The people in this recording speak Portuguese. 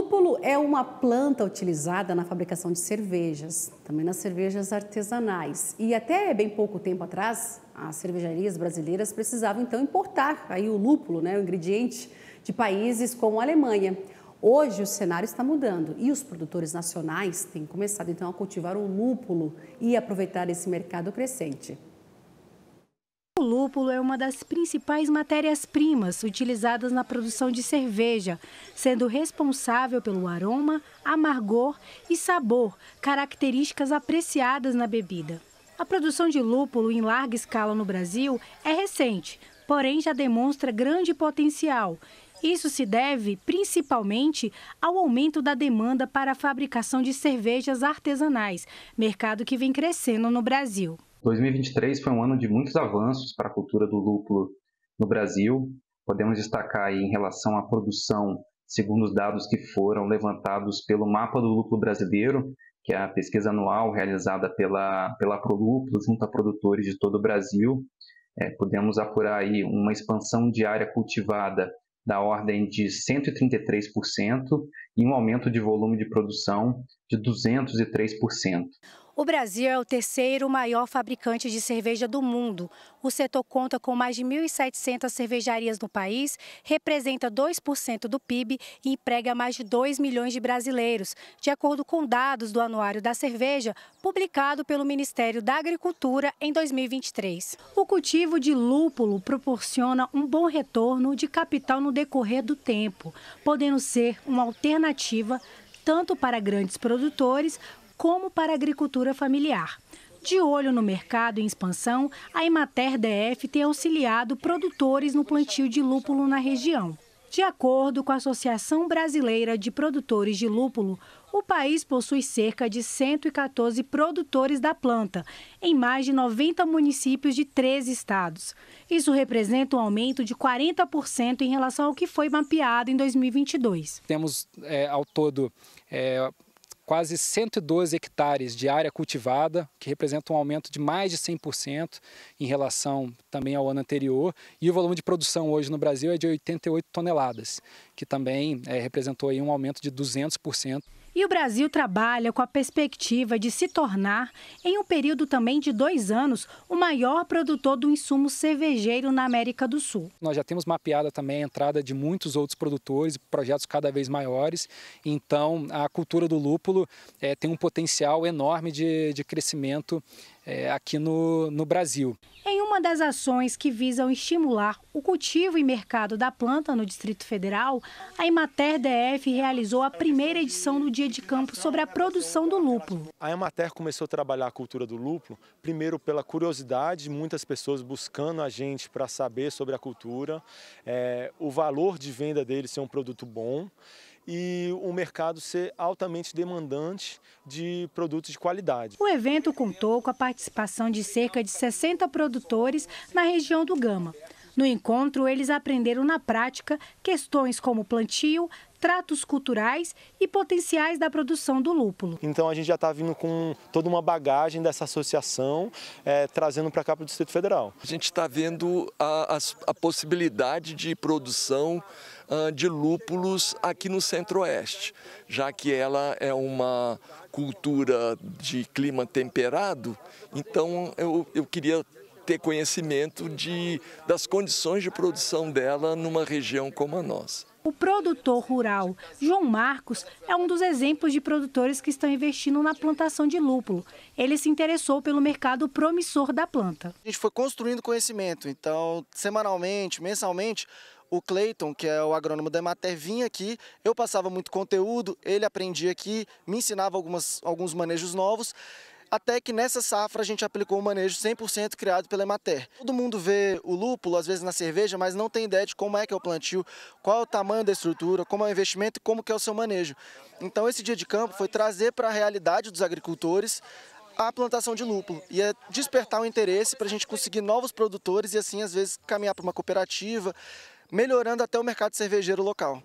lúpulo é uma planta utilizada na fabricação de cervejas, também nas cervejas artesanais. E até bem pouco tempo atrás, as cervejarias brasileiras precisavam então importar aí o lúpulo, né, o ingrediente, de países como a Alemanha. Hoje o cenário está mudando e os produtores nacionais têm começado então a cultivar o lúpulo e aproveitar esse mercado crescente. O lúpulo é uma das principais matérias-primas utilizadas na produção de cerveja, sendo responsável pelo aroma, amargor e sabor, características apreciadas na bebida. A produção de lúpulo em larga escala no Brasil é recente, porém já demonstra grande potencial. Isso se deve principalmente ao aumento da demanda para a fabricação de cervejas artesanais, mercado que vem crescendo no Brasil. 2023 foi um ano de muitos avanços para a cultura do lúpulo no Brasil. Podemos destacar aí em relação à produção, segundo os dados que foram levantados pelo Mapa do Lúpulo Brasileiro, que é a pesquisa anual realizada pela, pela Prolúpulo, junto a produtores de todo o Brasil. É, podemos apurar aí uma expansão de área cultivada da ordem de 133% e um aumento de volume de produção de 203%. O Brasil é o terceiro maior fabricante de cerveja do mundo. O setor conta com mais de 1.700 cervejarias no país, representa 2% do PIB e emprega mais de 2 milhões de brasileiros, de acordo com dados do Anuário da Cerveja, publicado pelo Ministério da Agricultura em 2023. O cultivo de lúpulo proporciona um bom retorno de capital no decorrer do tempo, podendo ser uma alternativa tanto para grandes produtores como para a agricultura familiar. De olho no mercado em expansão, a imater DF tem auxiliado produtores no plantio de lúpulo na região. De acordo com a Associação Brasileira de Produtores de Lúpulo, o país possui cerca de 114 produtores da planta, em mais de 90 municípios de 13 estados. Isso representa um aumento de 40% em relação ao que foi mapeado em 2022. Temos é, ao todo é quase 112 hectares de área cultivada, que representa um aumento de mais de 100% em relação também ao ano anterior. E o volume de produção hoje no Brasil é de 88 toneladas, que também é, representou aí um aumento de 200%. E o Brasil trabalha com a perspectiva de se tornar, em um período também de dois anos, o maior produtor do insumo cervejeiro na América do Sul. Nós já temos mapeada também a entrada de muitos outros produtores, projetos cada vez maiores. Então, a cultura do lúpulo é, tem um potencial enorme de, de crescimento é, aqui no, no Brasil uma das ações que visam estimular o cultivo e mercado da planta no Distrito Federal, a Emater DF realizou a primeira edição do Dia de Campo sobre a produção do lúpulo. A Emater começou a trabalhar a cultura do lúpulo, primeiro pela curiosidade, muitas pessoas buscando a gente para saber sobre a cultura, é, o valor de venda dele ser um produto bom e o mercado ser altamente demandante de produtos de qualidade. O evento contou com a participação de cerca de 60 produtores na região do Gama. No encontro, eles aprenderam na prática questões como plantio, tratos culturais e potenciais da produção do lúpulo. Então a gente já está vindo com toda uma bagagem dessa associação, é, trazendo para cá para o Distrito Federal. A gente está vendo a, a, a possibilidade de produção de lúpulos aqui no centro-oeste, já que ela é uma cultura de clima temperado, então eu, eu queria ter conhecimento de, das condições de produção dela numa região como a nossa. O produtor rural João Marcos é um dos exemplos de produtores que estão investindo na plantação de lúpulo. Ele se interessou pelo mercado promissor da planta. A gente foi construindo conhecimento, então, semanalmente, mensalmente, o Clayton, que é o agrônomo da Emater, vinha aqui, eu passava muito conteúdo, ele aprendia aqui, me ensinava algumas, alguns manejos novos, até que nessa safra a gente aplicou um manejo 100% criado pela Emater. Todo mundo vê o lúpulo, às vezes, na cerveja, mas não tem ideia de como é que é o plantio, qual é o tamanho da estrutura, como é o investimento e como que é o seu manejo. Então esse dia de campo foi trazer para a realidade dos agricultores a plantação de lúpulo e é despertar o interesse para a gente conseguir novos produtores e assim às vezes caminhar para uma cooperativa, melhorando até o mercado cervejeiro local.